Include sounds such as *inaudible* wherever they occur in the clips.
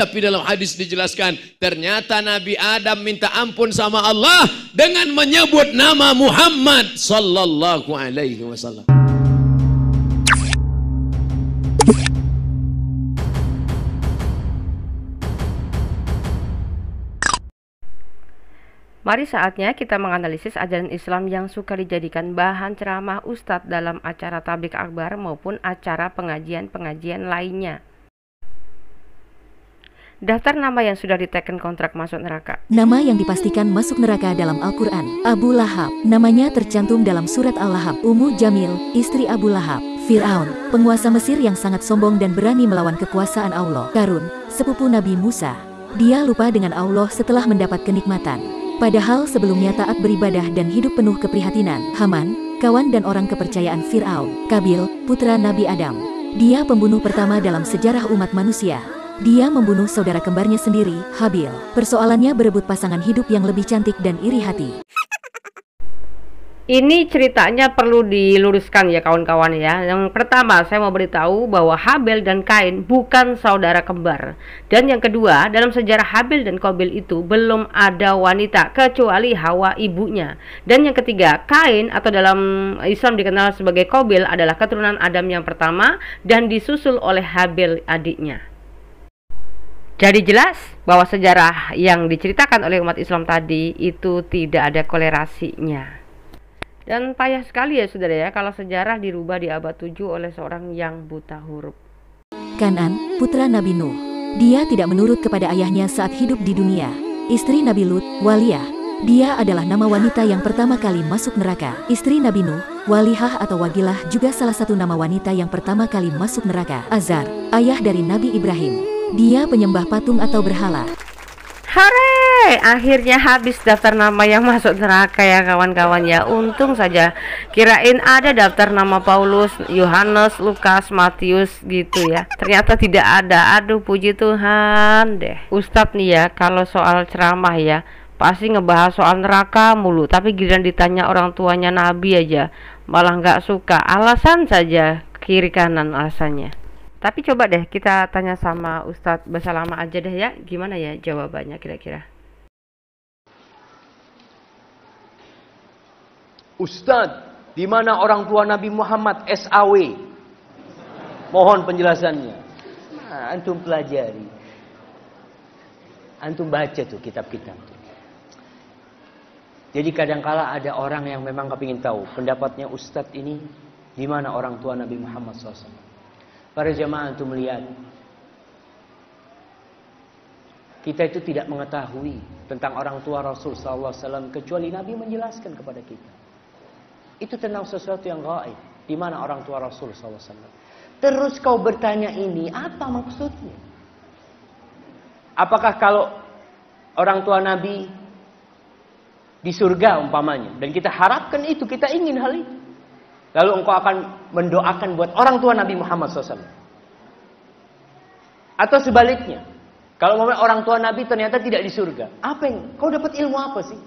Tapi dalam hadis dijelaskan, ternyata Nabi Adam minta ampun sama Allah dengan menyebut nama Muhammad sallallahu alaihi wasallam. Mari saatnya kita menganalisis ajaran Islam yang suka dijadikan bahan ceramah ustadz dalam acara tablik akbar maupun acara pengajian-pengajian lainnya daftar nama yang sudah diteken kontrak masuk neraka. Nama yang dipastikan masuk neraka dalam Al-Quran, Abu Lahab. Namanya tercantum dalam surat Al-Lahab. Ummu Jamil, istri Abu Lahab. Fir'aun, penguasa Mesir yang sangat sombong dan berani melawan kekuasaan Allah. Karun, sepupu Nabi Musa. Dia lupa dengan Allah setelah mendapat kenikmatan. Padahal sebelumnya taat beribadah dan hidup penuh keprihatinan. Haman, kawan dan orang kepercayaan Fir'aun. Kabil, putra Nabi Adam. Dia pembunuh pertama dalam sejarah umat manusia. Dia membunuh saudara kembarnya sendiri, Habil. Persoalannya berebut pasangan hidup yang lebih cantik dan iri hati. Ini ceritanya perlu diluruskan ya kawan-kawan ya. Yang pertama saya mau beritahu bahwa Habil dan Kain bukan saudara kembar. Dan yang kedua, dalam sejarah Habil dan Kobil itu belum ada wanita kecuali Hawa ibunya. Dan yang ketiga, Kain atau dalam Islam dikenal sebagai Kobil adalah keturunan Adam yang pertama dan disusul oleh Habil adiknya. Jadi jelas bahwa sejarah yang diceritakan oleh umat Islam tadi itu tidak ada kolerasinya. Dan payah sekali ya saudara ya kalau sejarah dirubah di abad 7 oleh seorang yang buta huruf. Kanan, putra Nabi Nuh. Dia tidak menurut kepada ayahnya saat hidup di dunia. Istri Nabi Lut, Waliyah. Dia adalah nama wanita yang pertama kali masuk neraka. Istri Nabi Nuh, Walihah atau Wagilah juga salah satu nama wanita yang pertama kali masuk neraka. Azar, ayah dari Nabi Ibrahim. Dia penyembah patung atau berhala. Hore, akhirnya habis daftar nama yang masuk neraka ya kawan-kawan ya. Untung saja kirain ada daftar nama Paulus, Yohanes, Lukas, Matius gitu ya. Ternyata tidak ada. Aduh puji Tuhan deh. Ustadz nih ya kalau soal ceramah ya pasti ngebahas soal neraka mulu tapi giliran ditanya orang tuanya nabi aja malah nggak suka alasan saja kiri kanan alasannya tapi coba deh kita tanya sama Ustadz lama aja deh ya, gimana ya jawabannya kira-kira? Ustadz, di mana orang tua Nabi Muhammad SAW? Mohon penjelasannya. Nah, antum pelajari. Antum baca tuh kitab-kitab Jadi kadangkala ada orang yang memang kepingin tahu pendapatnya Ustadz ini di mana orang tua Nabi Muhammad SAW. Para jamaah melihat melihat Kita itu tidak mengetahui tentang orang tua Rasul SAW kecuali Nabi menjelaskan kepada kita. Itu tentang sesuatu yang gaib di mana orang tua Rasul SAW Terus kau bertanya ini apa maksudnya? Apakah kalau orang tua Nabi di surga umpamanya dan kita harapkan itu, kita ingin hal itu. Lalu engkau akan mendoakan buat orang tua Nabi Muhammad SAW. Atau sebaliknya, kalau memang orang tua Nabi ternyata tidak di surga, apa yang kau dapat ilmu apa sih?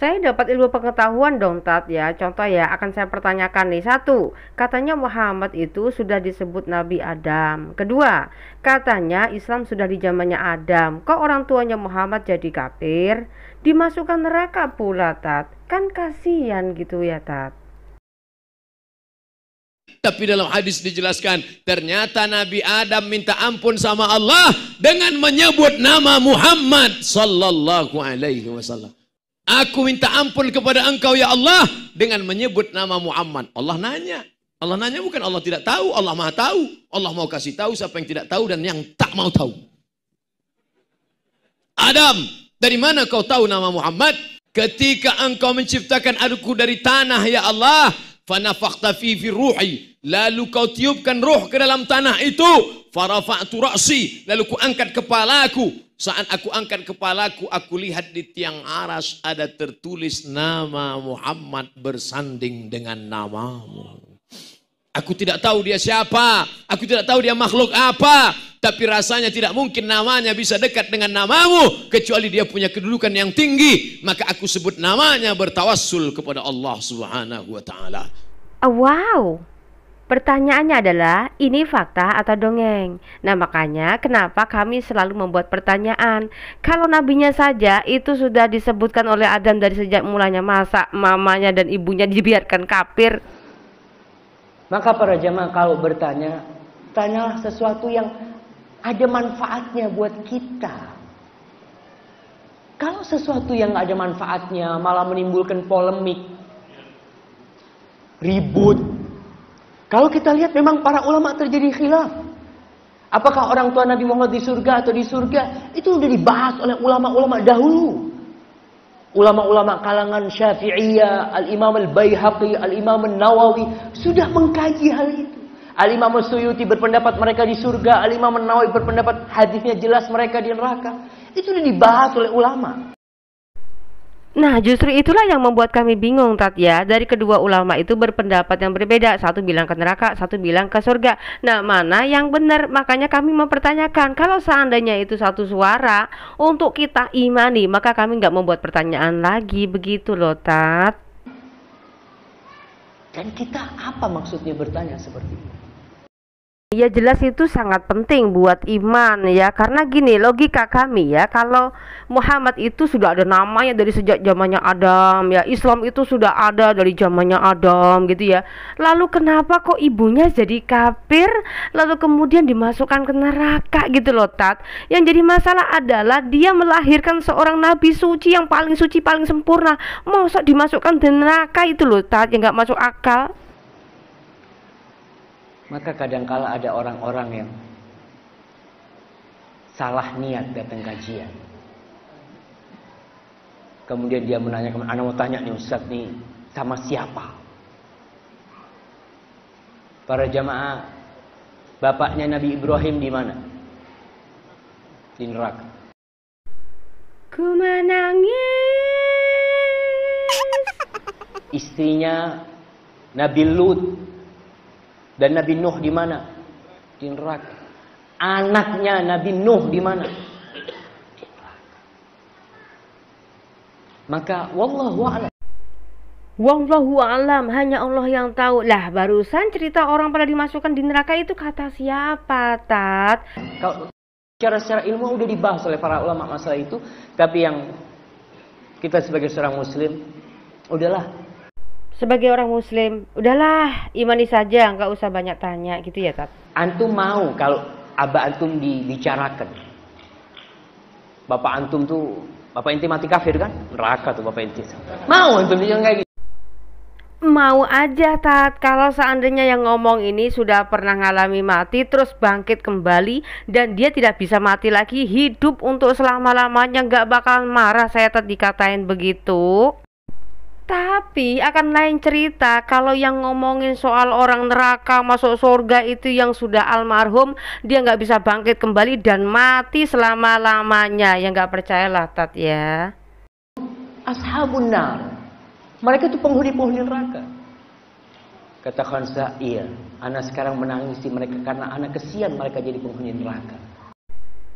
Saya dapat ilmu pengetahuan dong Tat ya Contoh ya akan saya pertanyakan nih Satu, katanya Muhammad itu sudah disebut Nabi Adam Kedua, katanya Islam sudah di zamannya Adam Kok orang tuanya Muhammad jadi kafir? Dimasukkan neraka pula Tat Kan kasihan gitu ya Tat tapi dalam hadis dijelaskan, ternyata Nabi Adam minta ampun sama Allah dengan menyebut nama Muhammad sallallahu alaihi wasallam. Aku minta ampun kepada engkau ya Allah dengan menyebut nama Muhammad. Allah nanya. Allah nanya bukan Allah tidak tahu, Allah Maha tahu. Allah mau kasih tahu siapa yang tidak tahu dan yang tak mau tahu. Adam, dari mana kau tahu nama Muhammad? Ketika engkau menciptakan aku dari tanah ya Allah, Fanafakta fi ruhi. Lalu kau tiupkan roh ke dalam tanah itu. Farafa'tu ra'si. Lalu ku angkat kepalaku. Saat aku angkat kepalaku, aku lihat di tiang aras ada tertulis nama Muhammad bersanding dengan namamu. Aku tidak tahu dia siapa, aku tidak tahu dia makhluk apa, tapi rasanya tidak mungkin namanya bisa dekat dengan namamu kecuali dia punya kedudukan yang tinggi, maka aku sebut namanya bertawassul kepada Allah Subhanahu wa taala. Ah, wow. Pertanyaannya adalah ini fakta atau dongeng. Nah, makanya kenapa kami selalu membuat pertanyaan. Kalau nabinya saja itu sudah disebutkan oleh Adam dari sejak mulanya masa mamanya dan ibunya dibiarkan kafir. Maka para jamaah kalau bertanya, tanyalah sesuatu yang ada manfaatnya buat kita. Kalau sesuatu yang nggak ada manfaatnya malah menimbulkan polemik, ribut. Kalau kita lihat memang para ulama terjadi khilaf. Apakah orang tua Nabi Muhammad di surga atau di surga? Itu sudah dibahas oleh ulama-ulama dahulu. Ulama-ulama kalangan Syafi'iyah, Al-Imam Al-Baihaqi, Al-Imam al nawawi sudah mengkaji hal itu. Al-Imam Suyuti berpendapat mereka di surga, Al-Imam al nawawi berpendapat hadisnya jelas mereka di neraka. Itu sudah dibahas oleh ulama. Nah, justru itulah yang membuat kami bingung, Tat ya. Dari kedua ulama itu berpendapat yang berbeda. Satu bilang ke neraka, satu bilang ke surga. Nah, mana yang benar? Makanya kami mempertanyakan. Kalau seandainya itu satu suara untuk kita imani, maka kami nggak membuat pertanyaan lagi. Begitu loh, Tat. dan kita apa maksudnya bertanya seperti itu? Ya jelas itu sangat penting buat iman ya karena gini logika kami ya kalau Muhammad itu sudah ada namanya dari sejak zamannya Adam ya Islam itu sudah ada dari zamannya Adam gitu ya lalu kenapa kok ibunya jadi kafir lalu kemudian dimasukkan ke neraka gitu loh Tat yang jadi masalah adalah dia melahirkan seorang nabi suci yang paling suci paling sempurna mosok dimasukkan ke neraka itu loh Tat yang nggak masuk akal maka kadangkala ada orang-orang yang salah niat datang kajian. Kemudian dia menanyakan, anak mau tanya nih Ustaz nih, sama siapa? Para jamaah, bapaknya Nabi Ibrahim di mana? Di neraka. Ku menangis. Istrinya Nabi Lut dan Nabi Nuh di mana? Di neraka. Anaknya Nabi Nuh di mana? Maka wallahu a'lam. Wallahu alam hanya Allah yang tahu lah barusan cerita orang pada dimasukkan di neraka itu kata siapa tat kalau secara secara ilmu udah dibahas oleh para ulama masalah itu tapi yang kita sebagai seorang muslim udahlah sebagai orang muslim udahlah imani saja nggak usah banyak tanya gitu ya tat antum mau kalau abah antum dibicarakan bapak antum tuh bapak inti mati kafir kan neraka tuh bapak inti mau antum yang kayak gitu mau aja Tat kalau seandainya yang ngomong ini sudah pernah ngalami mati terus bangkit kembali dan dia tidak bisa mati lagi hidup untuk selama-lamanya nggak bakal marah saya Tat dikatain begitu tapi akan lain cerita kalau yang ngomongin soal orang neraka masuk surga itu yang sudah almarhum dia nggak bisa bangkit kembali dan mati selama lamanya ya nggak percayalah tat ya. Ashabun nar. Mereka itu penghuni-penghuni neraka. Kata Khansa, iya. Anak sekarang menangisi mereka karena anak kesian mereka jadi penghuni neraka.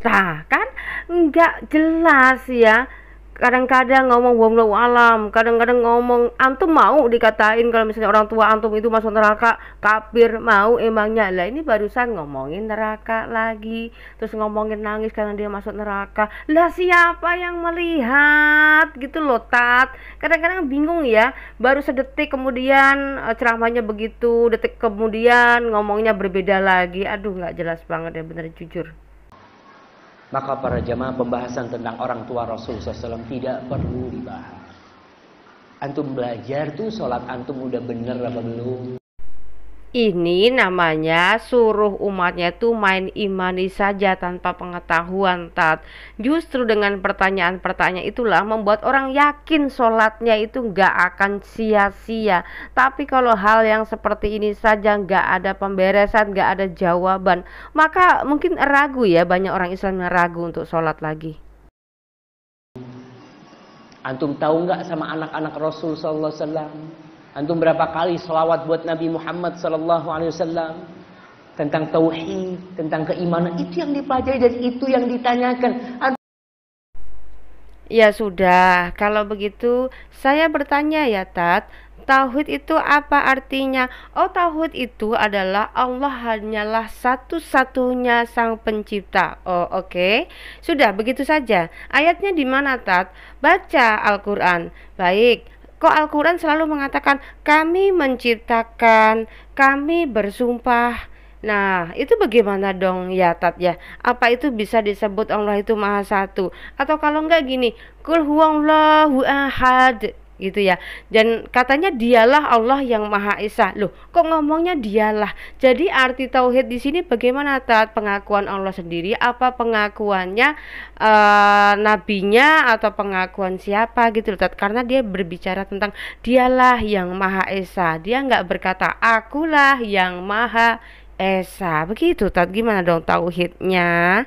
Nah kan nggak jelas ya kadang-kadang ngomong wallahu alam kadang-kadang ngomong antum mau dikatain kalau misalnya orang tua antum itu masuk neraka kafir mau emangnya lah ini barusan ngomongin neraka lagi terus ngomongin nangis karena dia masuk neraka lah siapa yang melihat gitu loh tat kadang-kadang bingung ya baru sedetik kemudian e, ceramahnya begitu detik kemudian ngomongnya berbeda lagi aduh nggak jelas banget ya bener jujur maka para jamaah pembahasan tentang orang tua Rasul SAW tidak perlu dibahas. Antum belajar tuh sholat antum udah bener apa belum? ini namanya suruh umatnya itu main imani saja tanpa pengetahuan tat justru dengan pertanyaan-pertanyaan itulah membuat orang yakin sholatnya itu nggak akan sia-sia tapi kalau hal yang seperti ini saja nggak ada pemberesan nggak ada jawaban maka mungkin ragu ya banyak orang Islam yang ragu untuk sholat lagi Antum tahu nggak sama anak-anak Rasul Sallallahu Alaihi Wasallam? Antum berapa kali selawat buat Nabi Muhammad sallallahu alaihi wasallam? Tentang tauhid, tentang keimanan, itu yang dipelajari dan itu yang ditanyakan. Ya sudah, kalau begitu saya bertanya ya Tat, Tauhid itu apa artinya? Oh, tauhid itu adalah Allah hanyalah satu-satunya Sang Pencipta. Oh, oke. Okay. Sudah begitu saja. Ayatnya di mana, Tat? Baca Al-Qur'an. Baik. Kok Al-Quran selalu mengatakan kami menciptakan, kami bersumpah. Nah, itu bagaimana dong ya Tat ya? Apa itu bisa disebut Allah itu Maha Satu? Atau kalau enggak gini, kul huwallahu ahad gitu ya. Dan katanya dialah Allah yang Maha Esa. Loh, kok ngomongnya dialah? Jadi arti tauhid di sini bagaimana taat pengakuan Allah sendiri apa pengakuannya e, nabinya atau pengakuan siapa gitu loh. Karena dia berbicara tentang dialah yang Maha Esa. Dia nggak berkata akulah yang Maha Esa. Begitu Tat, gimana dong tauhidnya?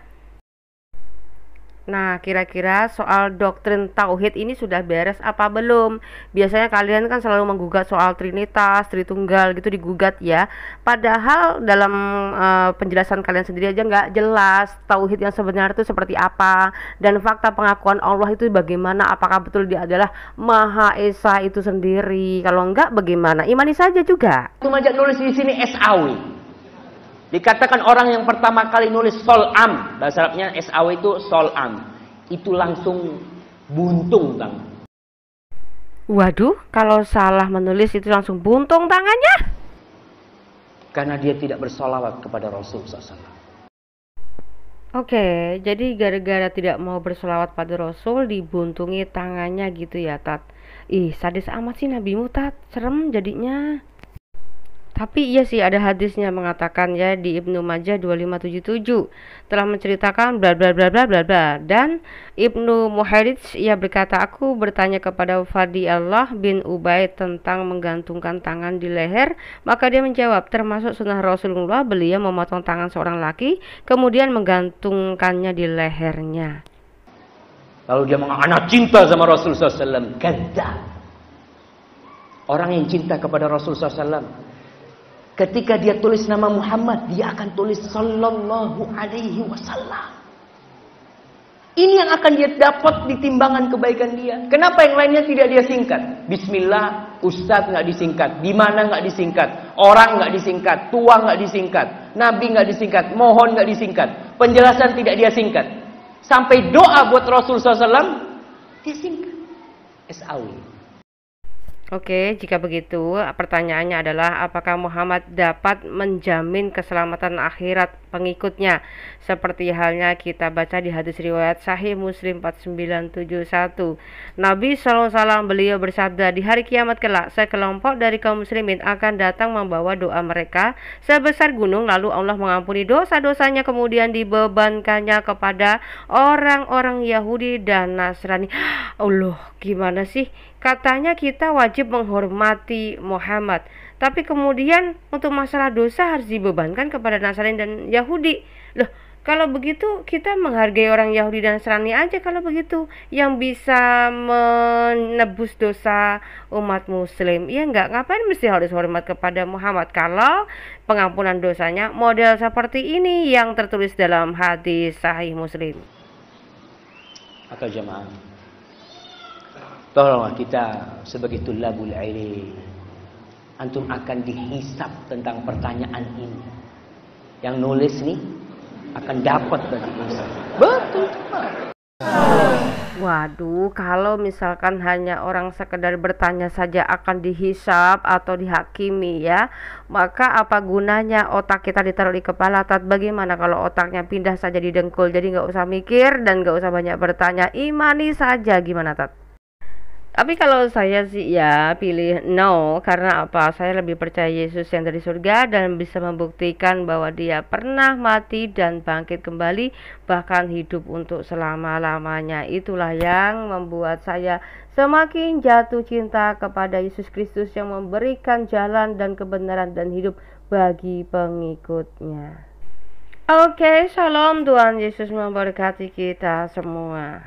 Nah, kira-kira soal doktrin tauhid ini sudah beres apa belum? Biasanya kalian kan selalu menggugat soal trinitas, tritunggal gitu digugat ya. Padahal dalam uh, penjelasan kalian sendiri aja nggak jelas tauhid yang sebenarnya itu seperti apa dan fakta pengakuan Allah itu bagaimana? Apakah betul dia adalah Maha Esa itu sendiri? Kalau enggak bagaimana? Imani saja juga. Cuma aja nulis di sini SAW. Dikatakan orang yang pertama kali nulis sol'am, bahasa Arabnya SAW itu sol'am. Itu langsung buntung tangan. Waduh, kalau salah menulis itu langsung buntung tangannya? Karena dia tidak bersolawat kepada Rasul SAW. Oke, jadi gara-gara tidak mau bersolawat pada Rasul dibuntungi tangannya gitu ya, Tat. Ih, sadis amat sih nabimu, Tat. Serem jadinya. Tapi iya sih ada hadisnya mengatakan ya di Ibnu Majah 2577 telah menceritakan bla bla bla bla bla bla dan Ibnu Muhairij ia berkata aku bertanya kepada Fadi Allah bin Ubay tentang menggantungkan tangan di leher maka dia menjawab termasuk sunnah Rasulullah beliau memotong tangan seorang laki kemudian menggantungkannya di lehernya. Kalau dia mengana cinta sama Rasulullah SAW. Kedap. Orang yang cinta kepada Rasulullah SAW Ketika dia tulis nama Muhammad, dia akan tulis Sallallahu Alaihi Wasallam. Ini yang akan dia dapat di timbangan kebaikan dia. Kenapa yang lainnya tidak dia singkat? Bismillah, Ustaz nggak disingkat, di mana nggak disingkat, orang nggak disingkat, tua nggak disingkat, Nabi nggak disingkat, mohon nggak disingkat, penjelasan tidak dia singkat. Sampai doa buat Rasul SAW, dia singkat. Esawi. Oke, jika begitu, pertanyaannya adalah apakah Muhammad dapat menjamin keselamatan akhirat pengikutnya. Seperti halnya kita baca di hadis riwayat Sahih Muslim 4971. Nabi SAW beliau bersabda, di hari kiamat kelak sekelompok dari kaum muslimin akan datang membawa doa mereka sebesar gunung lalu Allah mengampuni dosa-dosanya kemudian dibebankannya kepada orang-orang Yahudi dan Nasrani. *gasps* Allah, gimana sih? Katanya kita wajib menghormati Muhammad. Tapi kemudian untuk masalah dosa harus dibebankan kepada Nasrani dan Yahudi. Loh, kalau begitu kita menghargai orang Yahudi dan Nasrani aja kalau begitu yang bisa menebus dosa umat muslim. Ya enggak, ngapain mesti harus hormat kepada Muhammad kalau pengampunan dosanya model seperti ini yang tertulis dalam hadis sahih Muslim. Atau jemaah. Tolonglah kita sebagai tulabul ilmi antum akan dihisap tentang pertanyaan ini. Yang nulis nih akan dapat tadi Betul. Waduh, kalau misalkan hanya orang sekedar bertanya saja akan dihisap atau dihakimi ya, maka apa gunanya otak kita ditaruh di kepala? Tat bagaimana kalau otaknya pindah saja di dengkul? Jadi nggak usah mikir dan nggak usah banyak bertanya, imani saja gimana Tat? Tapi kalau saya sih ya pilih no karena apa? Saya lebih percaya Yesus yang dari surga dan bisa membuktikan bahwa dia pernah mati dan bangkit kembali bahkan hidup untuk selama-lamanya. Itulah yang membuat saya semakin jatuh cinta kepada Yesus Kristus yang memberikan jalan dan kebenaran dan hidup bagi pengikutnya. Oke, okay, salam Tuhan Yesus memberkati kita semua.